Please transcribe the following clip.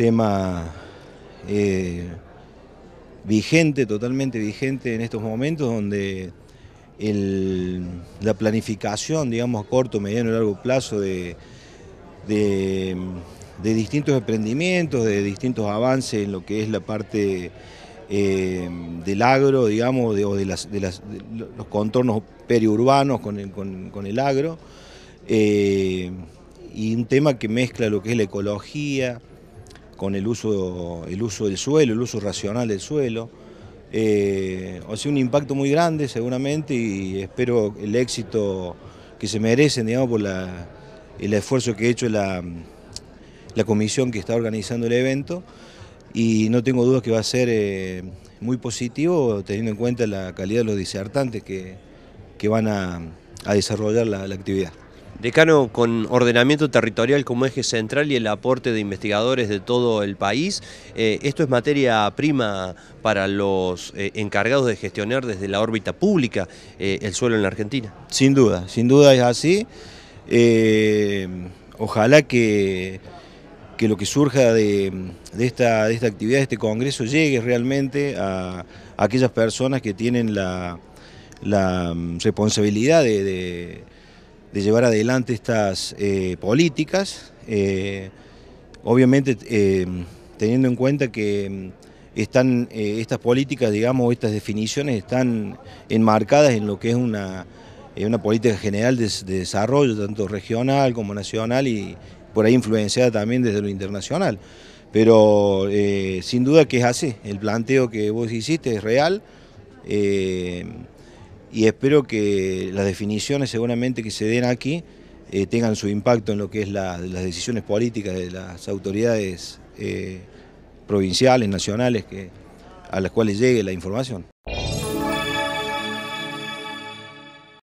tema eh, vigente, totalmente vigente en estos momentos, donde la planificación, digamos, corto, mediano y largo plazo de, distintos emprendimientos, de distintos avances en lo que es la parte eh, del agro, digamos, o de, los contornos periurbanos con el, agro, eh, y un tema que mezcla lo que es la ecología, con el uso, el uso del suelo, el uso racional del suelo. Ha eh, sido un impacto muy grande seguramente y espero el éxito que se merecen, digamos, por el esfuerzo que ha hecho la, comisión que está organizando el evento y no tengo dudas que va a ser eh, muy positivo teniendo en cuenta la calidad de los disertantes que, que van a, desarrollar la actividad. Decano, con ordenamiento territorial como eje central y el aporte de investigadores de todo el país, eh, esto es materia prima para los eh, encargados de gestionar desde la órbita pública eh, el suelo en la Argentina. Sin duda, sin duda es así. ojalá que, que, lo que surja de, esta, esta, actividad, de este congreso, llegue realmente a, aquellas personas que tienen la, mm, responsabilidad de de llevar adelante estas eh, políticas, eh, obviamente eh, teniendo en cuenta que mm, están estas políticas, digamos, estas definiciones están enmarcadas en lo que es una, una política general de, desarrollo, tanto regional como nacional y por ahí influenciada también desde lo internacional. Pero sin duda que es así, el planteo que vos hiciste es real y espero que las definiciones seguramente que se den aquí eh, tengan su impacto en lo que es las decisiones políticas de las autoridades eh, provinciales, nacionales, que, a las cuales llegue la información.